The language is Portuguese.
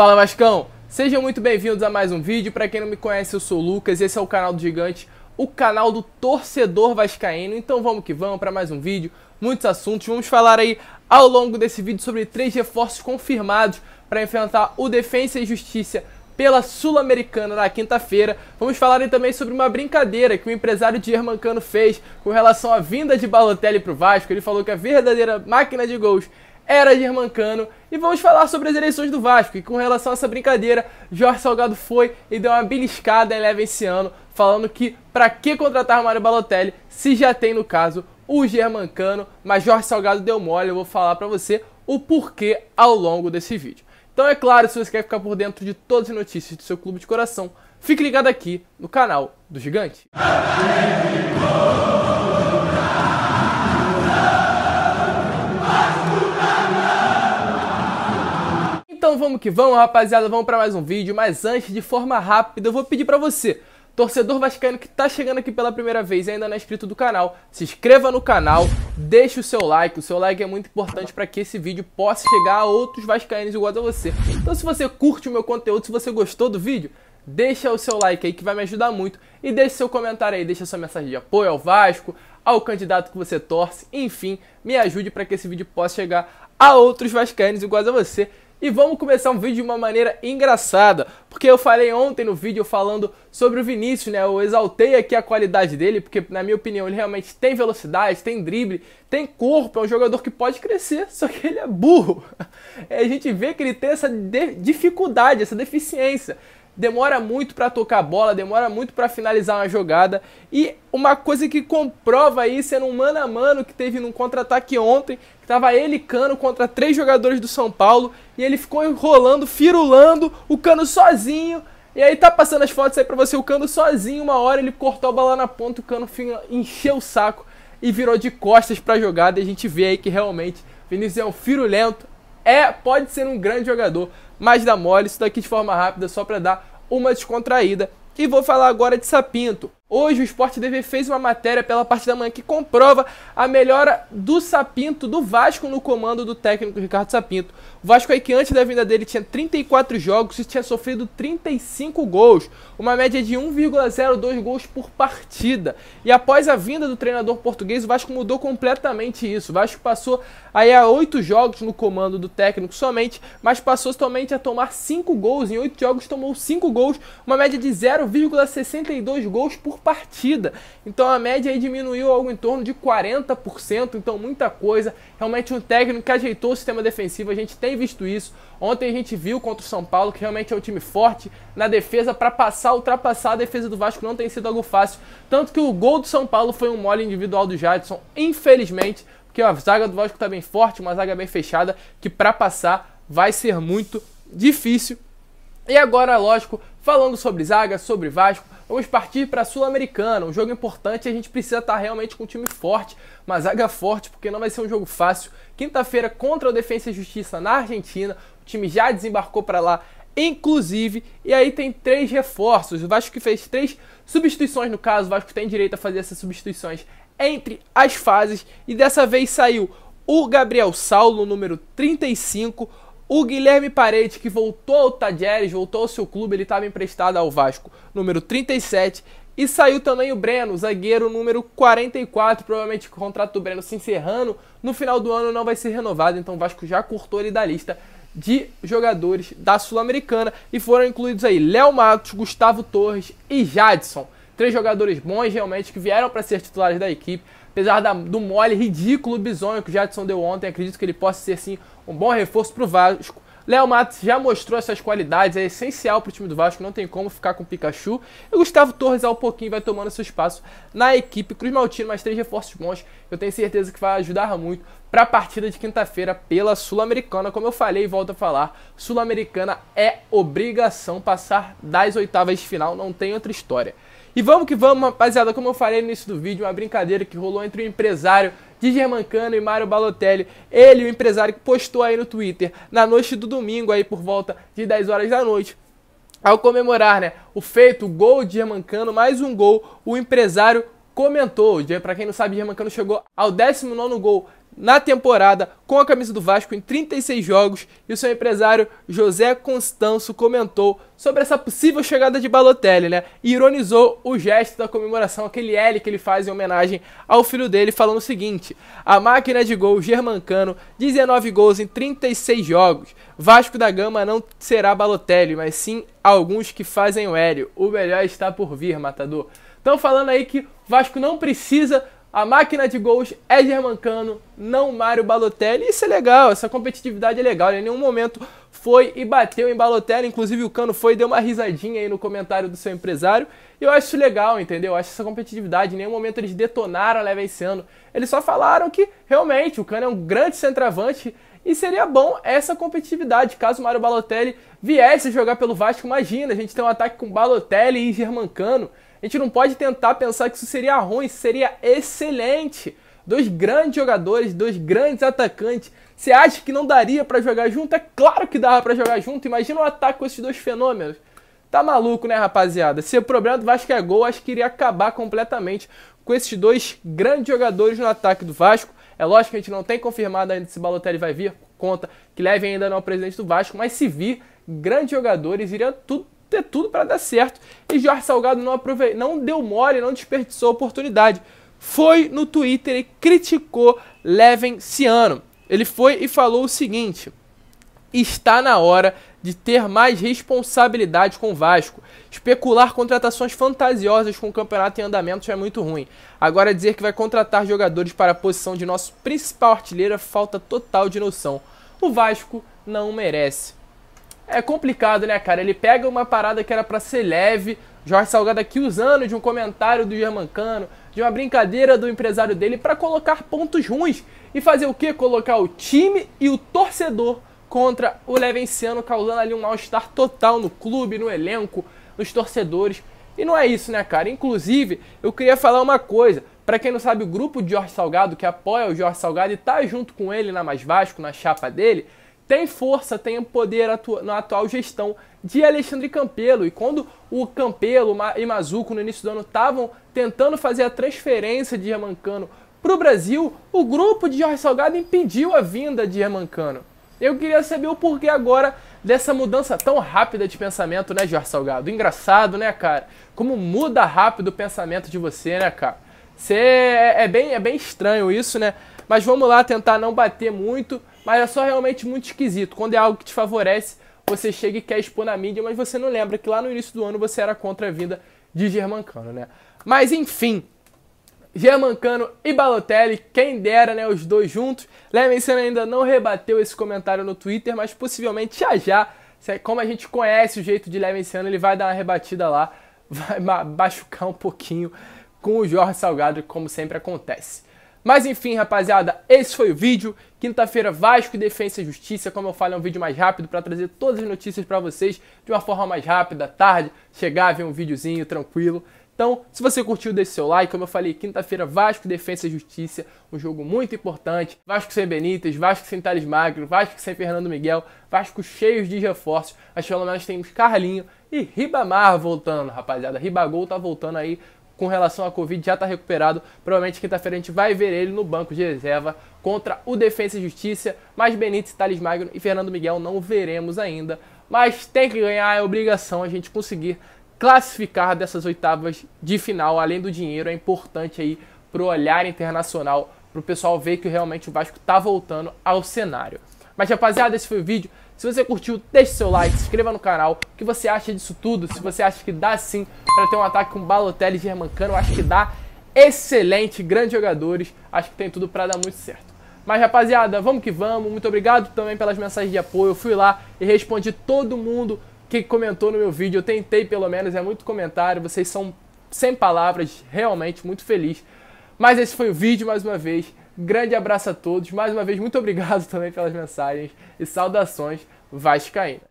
Fala Vascão! Sejam muito bem-vindos a mais um vídeo. Para quem não me conhece, eu sou o Lucas, esse é o canal do Gigante, o canal do torcedor vascaíno. Então vamos que vamos para mais um vídeo, muitos assuntos. Vamos falar aí ao longo desse vídeo sobre três reforços confirmados para enfrentar o Defensa e Justiça pela Sul-Americana na quinta-feira. Vamos falar também sobre uma brincadeira que o empresário de Hermancano fez com relação à vinda de Balotelli para o Vasco. Ele falou que a verdadeira máquina de gols era Germancano e vamos falar sobre as eleições do Vasco. E com relação a essa brincadeira, Jorge Salgado foi e deu uma beliscada em leve esse ano, falando que para que contratar Mário Balotelli se já tem no caso o Germancano, mas Jorge Salgado deu mole, eu vou falar para você o porquê ao longo desse vídeo. Então é claro, se você quer ficar por dentro de todas as notícias do seu clube de coração, fique ligado aqui no canal do Gigante. vamos que vamos, rapaziada, vamos para mais um vídeo, mas antes, de forma rápida, eu vou pedir para você, torcedor vascaíno que tá chegando aqui pela primeira vez e ainda não é inscrito do canal, se inscreva no canal, deixe o seu like, o seu like é muito importante para que esse vídeo possa chegar a outros vascaínos iguais a você. Então se você curte o meu conteúdo, se você gostou do vídeo, deixa o seu like aí que vai me ajudar muito e deixe seu comentário aí, deixa sua mensagem de apoio ao Vasco, ao candidato que você torce, enfim, me ajude para que esse vídeo possa chegar a outros vascaínos iguais a você. E vamos começar um vídeo de uma maneira engraçada, porque eu falei ontem no vídeo falando sobre o Vinícius, né? Eu exaltei aqui a qualidade dele, porque na minha opinião ele realmente tem velocidade, tem drible, tem corpo, é um jogador que pode crescer, só que ele é burro. É, a gente vê que ele tem essa dificuldade, essa deficiência. Demora muito para tocar a bola, demora muito para finalizar uma jogada. E uma coisa que comprova isso é no mano a mano que teve num contra-ataque ontem, que tava ele Cano contra três jogadores do São Paulo, e ele ficou enrolando, firulando, o Cano sozinho, e aí tá passando as fotos aí pra você, o cano sozinho, uma hora ele cortou a bola na ponta, o cano encheu o saco e virou de costas pra jogada. E a gente vê aí que realmente Vinícius é um lento, é, pode ser um grande jogador, mas dá mole, isso daqui de forma rápida, só pra dar uma descontraída. E vou falar agora de Sapinto. Hoje o Sport TV fez uma matéria pela parte da manhã que comprova a melhora do Sapinto, do Vasco no comando do técnico Ricardo Sapinto. O Vasco aí é que antes da vinda dele tinha 34 jogos e tinha sofrido 35 gols, uma média de 1,02 gols por partida. E após a vinda do treinador português, o Vasco mudou completamente isso. O Vasco passou aí a 8 jogos no comando do técnico somente, mas passou somente a tomar 5 gols. Em 8 jogos tomou 5 gols, uma média de 0,62 gols por partida. Então a média aí diminuiu algo em torno de 40%, então muita coisa. Realmente um técnico que ajeitou o sistema defensivo, a gente tem visto isso. Ontem a gente viu contra o São Paulo, que realmente é um time forte na defesa para passar, ultrapassar a defesa do Vasco, não tem sido algo fácil. Tanto que o gol do São Paulo foi um mole individual do Jadson, infelizmente, porque a zaga do Vasco está bem forte, uma zaga bem fechada, que para passar vai ser muito difícil. E agora, lógico, falando sobre zaga, sobre Vasco, Vamos partir para a Sul-Americana, um jogo importante a gente precisa estar tá realmente com um time forte, uma zaga forte, porque não vai ser um jogo fácil. Quinta-feira contra o Defensa e Justiça na Argentina, o time já desembarcou para lá, inclusive, e aí tem três reforços. O Vasco que fez três substituições, no caso, o Vasco tem direito a fazer essas substituições entre as fases, e dessa vez saiu o Gabriel Saulo, número 35, o Guilherme Parede, que voltou ao Tadjeres, voltou ao seu clube, ele estava emprestado ao Vasco, número 37. E saiu também o Breno, zagueiro número 44. Provavelmente o contrato do Breno se encerrando. No final do ano não vai ser renovado, então o Vasco já cortou ele da lista de jogadores da Sul-Americana. E foram incluídos aí Léo Matos, Gustavo Torres e Jadson. Três jogadores bons realmente que vieram para ser titulares da equipe. Apesar da, do mole ridículo bizonho que o Jadson deu ontem, acredito que ele possa ser sim um bom reforço para o Vasco. Léo Matos já mostrou essas qualidades, é essencial para o time do Vasco, não tem como ficar com o Pikachu. E o Gustavo Torres, ao pouquinho, vai tomando seu espaço na equipe. Cruz Maltino, mais três reforços bons, eu tenho certeza que vai ajudar muito para a partida de quinta-feira pela Sul-Americana. Como eu falei e volto a falar, Sul-Americana é obrigação passar das oitavas de final, não tem outra história. E vamos que vamos, rapaziada, como eu falei no início do vídeo, uma brincadeira que rolou entre o empresário de Germancano e Mário Balotelli. Ele, o empresário que postou aí no Twitter, na noite do domingo, aí por volta de 10 horas da noite, ao comemorar, né, o feito, o gol de Germancano, mais um gol, o empresário comentou, para quem não sabe, Germancano chegou ao 19 gol na temporada com a camisa do Vasco em 36 jogos e o seu empresário José Constanço comentou sobre essa possível chegada de Balotelli, né? E ironizou o gesto da comemoração, aquele L que ele faz em homenagem ao filho dele, falando o seguinte: a máquina de gol germancano, 19 gols em 36 jogos. Vasco da Gama não será Balotelli, mas sim alguns que fazem o L. O melhor está por vir, matador. Estão falando aí que Vasco não precisa a máquina de gols é Germancano, não Mário Balotelli. Isso é legal, essa competitividade é legal. Ele né? em nenhum momento foi e bateu em Balotelli. Inclusive o Cano foi e deu uma risadinha aí no comentário do seu empresário. E eu acho isso legal, entendeu? Eu acho essa competitividade. Em nenhum momento eles detonaram a Leva esse ano. Eles só falaram que realmente o Cano é um grande centroavante e seria bom essa competitividade, caso Mário Balotelli viesse jogar pelo Vasco. Imagina, a gente tem um ataque com Balotelli e Germancano. A gente não pode tentar pensar que isso seria ruim, isso seria excelente. Dois grandes jogadores, dois grandes atacantes. Você acha que não daria para jogar junto? É claro que dava para jogar junto. Imagina um ataque com esses dois fenômenos. Tá maluco, né, rapaziada? Se o problema do Vasco é gol, acho que iria acabar completamente com esses dois grandes jogadores no ataque do Vasco. É lógico que a gente não tem confirmado ainda se Balotelli vai vir, conta que leve ainda não é o presidente do Vasco, mas se vir, grandes jogadores iriam tudo ter tudo para dar certo. E Jorge Salgado não, aprove... não deu mole, não desperdiçou a oportunidade. Foi no Twitter e criticou Leven Ciano. Ele foi e falou o seguinte: está na hora de ter mais responsabilidade com o Vasco. Especular contratações fantasiosas com o campeonato em andamento já é muito ruim. Agora dizer que vai contratar jogadores para a posição de nosso principal artilheiro é falta total de noção. O Vasco não merece. É complicado, né, cara? Ele pega uma parada que era para ser leve, Jorge Salgado aqui usando de um comentário do Germancano, de uma brincadeira do empresário dele para colocar pontos ruins e fazer o que? Colocar o time e o torcedor contra o Levenciano, causando ali um mal-estar total no clube, no elenco, nos torcedores. E não é isso, né, cara? Inclusive, eu queria falar uma coisa. Para quem não sabe, o grupo de Jorge Salgado, que apoia o Jorge Salgado e tá junto com ele na Mais Vasco, na chapa dele, tem força, tem poder atu na atual gestão de Alexandre Campelo. E quando o Campelo e Mazuco no início do ano estavam tentando fazer a transferência de Germancano para o Brasil, o grupo de Jorge Salgado impediu a vinda de Germancano. Eu queria saber o porquê agora dessa mudança tão rápida de pensamento, né, Jorge Salgado? Engraçado, né, cara? Como muda rápido o pensamento de você, né, cara? Você é, é bem, é bem estranho isso, né? Mas vamos lá tentar não bater muito mas é só realmente muito esquisito. Quando é algo que te favorece, você chega e quer expor na mídia, mas você não lembra que lá no início do ano você era contra a vinda de Germancano, né? Mas enfim, Germancano e Balotelli, quem dera, né, os dois juntos. Levinson ainda não rebateu esse comentário no Twitter, mas possivelmente já já, como a gente conhece o jeito de Levinson, ele vai dar uma rebatida lá, vai machucar um pouquinho com o Jorge Salgado, como sempre acontece. Mas enfim, rapaziada, esse foi o vídeo. Quinta-feira, Vasco, defesa e Justiça. Como eu falo, é um vídeo mais rápido para trazer todas as notícias para vocês de uma forma mais rápida, tarde, chegar, ver um videozinho tranquilo. Então, se você curtiu, deixe seu like. Como eu falei, quinta-feira, Vasco, defesa e Justiça, um jogo muito importante. Vasco sem Benítez, Vasco sem Thales Magno, Vasco sem Fernando Miguel, Vasco cheios de reforços. Mas pelo menos temos Carlinho e Ribamar voltando, rapaziada. Ribagol tá voltando aí com relação à Covid já está recuperado. Provavelmente quinta-feira a gente vai ver ele no banco de reserva contra o Defensa e Justiça. Mas Benítez, Thales Magno e Fernando Miguel não veremos ainda. Mas tem que ganhar, é obrigação a gente conseguir classificar dessas oitavas de final. Além do dinheiro, é importante aí pro olhar internacional, pro pessoal ver que realmente o Vasco está voltando ao cenário. Mas rapaziada, esse foi o vídeo. Se você curtiu, deixe seu like, se inscreva no canal. O que você acha disso tudo? Se você acha que dá sim para ter um ataque com Balotelli e Germancano, eu acho que dá. Excelente, grandes jogadores. Acho que tem tudo para dar muito certo. Mas rapaziada, vamos que vamos. Muito obrigado também pelas mensagens de apoio. Eu fui lá e respondi todo mundo que comentou no meu vídeo. Eu tentei pelo menos, é muito comentário. Vocês são sem palavras, realmente muito feliz. Mas esse foi o vídeo mais uma vez. Grande abraço a todos. Mais uma vez, muito obrigado também pelas mensagens e saudações Vascaína.